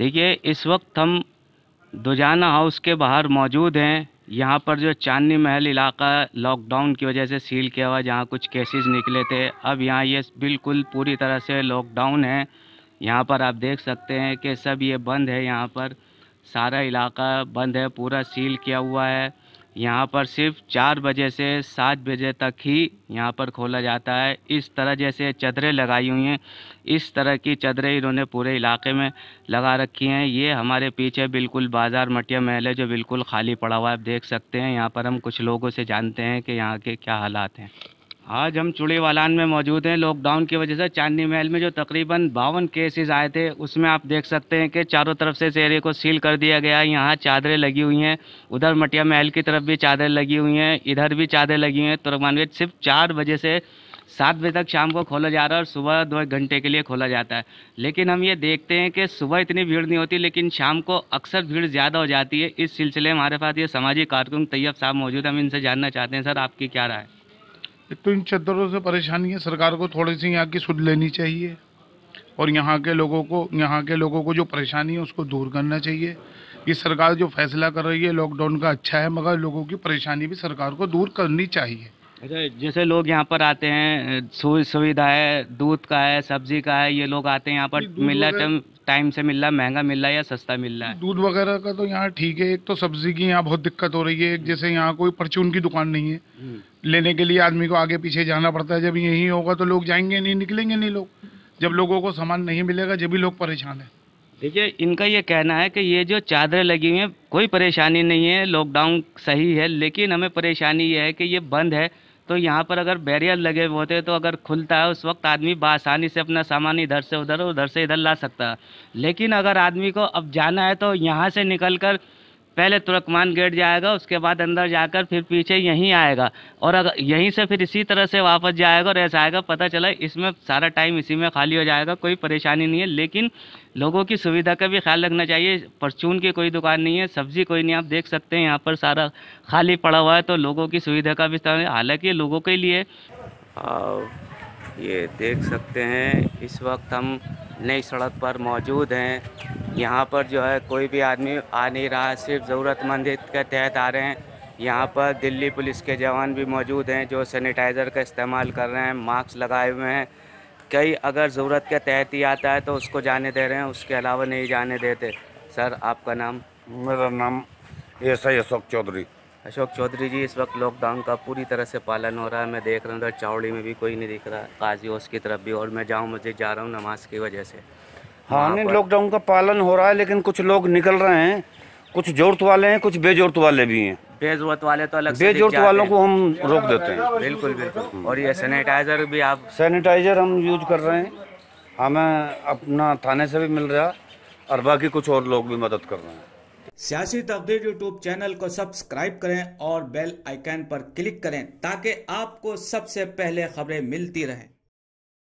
देखिए इस वक्त हम दुजाना हाउस के बाहर मौजूद हैं यहाँ पर जो चांदनी महल इलाका लॉकडाउन की वजह से सील किया हुआ जहाँ कुछ केसेस निकले थे अब यहाँ ये बिल्कुल पूरी तरह से लॉकडाउन है यहाँ पर आप देख सकते हैं कि सब ये बंद है यहाँ पर सारा इलाका बंद है पूरा सील किया हुआ है यहाँ पर सिर्फ चार बजे से सात बजे तक ही यहाँ पर खोला जाता है इस तरह जैसे चदरें लगाई हुई हैं इस तरह की चदरें इन्होंने पूरे इलाके में लगा रखी हैं ये हमारे पीछे बिल्कुल बाज़ार मटिया महल है जो बिल्कुल खाली पड़ा हुआ है आप देख सकते हैं यहाँ पर हम कुछ लोगों से जानते हैं कि यहाँ के क्या हालात हैं आज हम चूड़ीवालान में मौजूद हैं लॉकडाउन की वजह से चांदनी महल में जो तकरीबन बावन केसेस आए थे उसमें आप देख सकते हैं कि चारों तरफ से इस एरिए को सील कर दिया गया है यहाँ चादरें लगी हुई हैं उधर मटिया महल की तरफ भी चादरें लगी हुई हैं इधर भी चादरें लगी हुई हैं तुर्कमानवे सिर्फ चार बजे से सात बजे तक शाम को खोला जा रहा है और सुबह दो घंटे के लिए खोला जाता है लेकिन हम ये देखते हैं कि सुबह इतनी भीड़ नहीं होती लेकिन शाम को अक्सर भीड़ ज़्यादा हो जाती है इस सिलसिले में हमारे पास ये सामाजिक कार्यक्रम तैयब साहब मौजूद हैं हम इनसे जानना चाहते हैं सर आपकी क्या राय है एक तो इन चद्दरों से परेशानी है सरकार को थोड़ी सी यहाँ की सुध लेनी चाहिए और यहाँ के लोगों को यहाँ के लोगों को जो परेशानी है उसको दूर करना चाहिए ये सरकार जो फैसला कर रही है लॉकडाउन का अच्छा है मगर लोगों की परेशानी भी सरकार को दूर करनी चाहिए अच्छा जैसे लोग यहाँ पर आते हैं सुविधा है दूध का है सब्जी का है ये लोग आते हैं यहाँ पर मिल रहा टाइम टाइम से मिल रहा है महंगा मिल रहा है या सस्ता मिल रहा है दूध वगैरह का तो यहाँ ठीक है एक तो सब्जी की यहाँ बहुत दिक्कत हो रही है एक जैसे यहाँ कोई परचून की दुकान नहीं है हम्म। लेने के लिए आदमी को आगे पीछे जाना पड़ता है जब यही होगा तो लोग जाएंगे नहीं निकलेंगे नहीं लोग जब लोगों को सामान नहीं मिलेगा जब भी लोग परेशान है देखिए इनका ये कहना है कि ये जो चादरें लगी हुई हैं कोई परेशानी नहीं है लॉकडाउन सही है लेकिन हमें परेशानी ये है कि ये बंद है तो यहाँ पर अगर बैरियर लगे हुए होते तो अगर खुलता है उस वक्त आदमी बसानी से अपना सामान इधर से उधर उधर से इधर ला सकता है लेकिन अगर आदमी को अब जाना है तो यहाँ से निकल कर पहले तुर्कमान गेट जाएगा उसके बाद अंदर जाकर फिर पीछे यहीं आएगा और अगर यहीं से फिर इसी तरह से वापस जाएगा और ऐसा आएगा पता चला इसमें सारा टाइम इसी में खाली हो जाएगा कोई परेशानी नहीं है लेकिन लोगों की सुविधा का भी ख्याल रखना चाहिए परचून की कोई दुकान नहीं है सब्जी कोई नहीं आप देख सकते हैं यहाँ पर सारा खाली पड़ा हुआ है तो लोगों की सुविधा का भी हालाँकि लोगों के लिए ये देख सकते हैं इस वक्त हम नई सड़क पर मौजूद हैं यहाँ पर जो है कोई भी आदमी आ नहीं रहा है सिर्फ ज़रूरतमंद के तहत आ रहे हैं यहाँ पर दिल्ली पुलिस के जवान भी मौजूद हैं जो सैनिटाइज़र का इस्तेमाल कर रहे हैं मास्क लगाए हुए हैं कई अगर ज़रूरत के तहत ही आता है तो उसको जाने दे रहे हैं उसके अलावा नहीं जाने देते सर आपका नाम मेरा नाम एस आई अशोक चौधरी अशोक चौधरी जी इस वक्त लॉकडाउन का पूरी तरह से पालन हो रहा है मैं देख रहा हूँ उधर चावड़ी में भी कोई नहीं दिख रहा काजी की तरफ भी और मैं जाऊँ मस्जिद जा रहा हूँ नमाज की वजह से हाँ नहीं लॉकडाउन का पालन हो रहा है लेकिन कुछ लोग निकल रहे हैं कुछ जोरत वाले हैं कुछ बेजोरत वाले भी हैं बेजोरत वाले तो अलग बेजोरत वालों को हम रोक देते हैं बिल्कुल बिल्कुल और ये सैनिटाइजर भी आप सैनिटाइजर हम यूज कर रहे हैं हमें हाँ, अपना थाने से भी मिल रहा और बाकी कुछ और लोग भी मदद कर रहे हैं सियासी तकदीर यूट्यूब चैनल को सब्सक्राइब करें और बेल आइकन पर क्लिक करें ताकि आपको सबसे पहले खबरें मिलती रहें